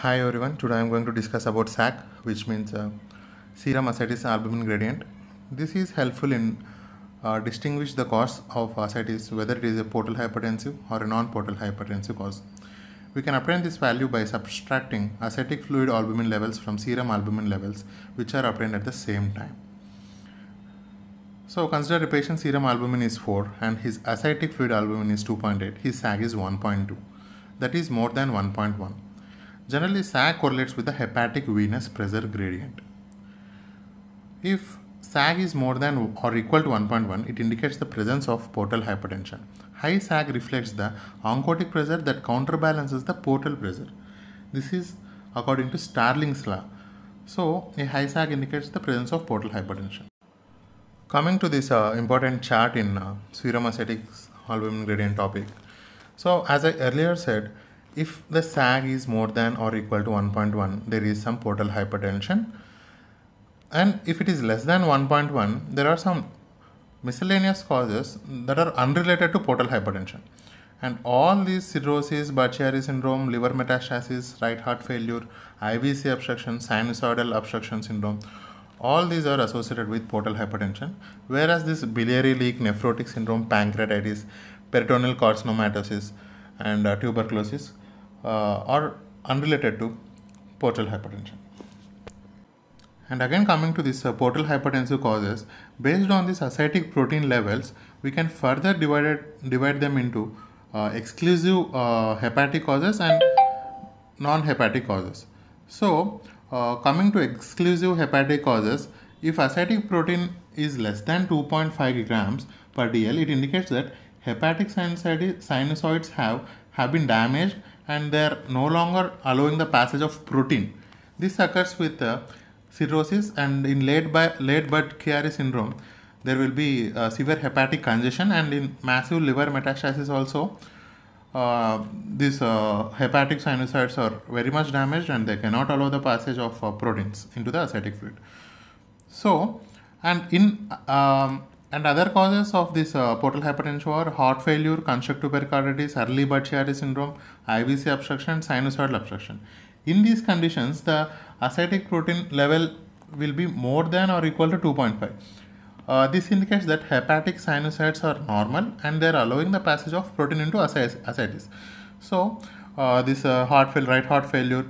Hi everyone, today I am going to discuss about SAC which means uh, serum ascites albumin gradient. This is helpful in uh, distinguish the cause of ascites whether it is a portal hypertensive or a non-portal hypertensive cause. We can obtain this value by subtracting acetic fluid albumin levels from serum albumin levels which are obtained at the same time. So consider a patient's serum albumin is 4 and his acetic fluid albumin is 2.8, his SAG is 1.2 that is more than 1.1 Generally, sag correlates with the hepatic venous pressure gradient. If sag is more than or equal to 1.1, it indicates the presence of portal hypertension. High sag reflects the oncotic pressure that counterbalances the portal pressure. This is according to Starling's law. So, a high sag indicates the presence of portal hypertension. Coming to this uh, important chart in uh, serum acetics all gradient topic. So, as I earlier said, if the sag is more than or equal to 1.1 there is some portal hypertension and if it is less than 1.1 there are some miscellaneous causes that are unrelated to portal hypertension and all these cirrhosis, Bacchiari syndrome, liver metastasis, right heart failure, IVC obstruction, sinusoidal obstruction syndrome, all these are associated with portal hypertension. Whereas this biliary leak, nephrotic syndrome, pancreatitis, peritoneal carcinomatosis, and uh, tuberculosis, are uh, unrelated to portal hypertension. And again coming to this uh, portal hypertensive causes, based on these ascitic protein levels, we can further divide, it, divide them into uh, exclusive uh, hepatic causes and non-hepatic causes. So uh, coming to exclusive hepatic causes, if ascitic protein is less than 2.5 grams per dl, it indicates that hepatic sinusoids have, have been damaged and they are no longer allowing the passage of protein. This occurs with uh, cirrhosis and in late, by, late but Chiari syndrome, there will be uh, severe hepatic congestion and in massive liver metastasis also, uh, these uh, hepatic sinusoids are very much damaged and they cannot allow the passage of uh, proteins into the acetic fluid. So, and in um, and other causes of this uh, portal hypertension are heart failure, conjunctive pericarditis, early Bacchiari syndrome, IVC obstruction, sinusoidal obstruction. In these conditions, the acetic protein level will be more than or equal to 2.5. Uh, this indicates that hepatic sinusoids are normal and they are allowing the passage of protein into ascites. So, uh, this uh, heart failure, right heart failure,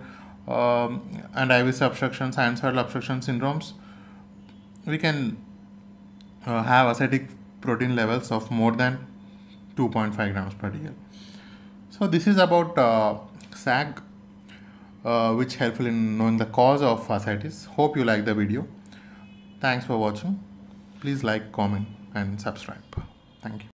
um, and IVC obstruction, sinusoidal obstruction syndromes, we can uh, have acidic protein levels of more than 2.5 grams per dl. So this is about uh, SAG, uh, which helpful in knowing the cause of ascites. Hope you like the video. Thanks for watching. Please like, comment and subscribe. Thank you.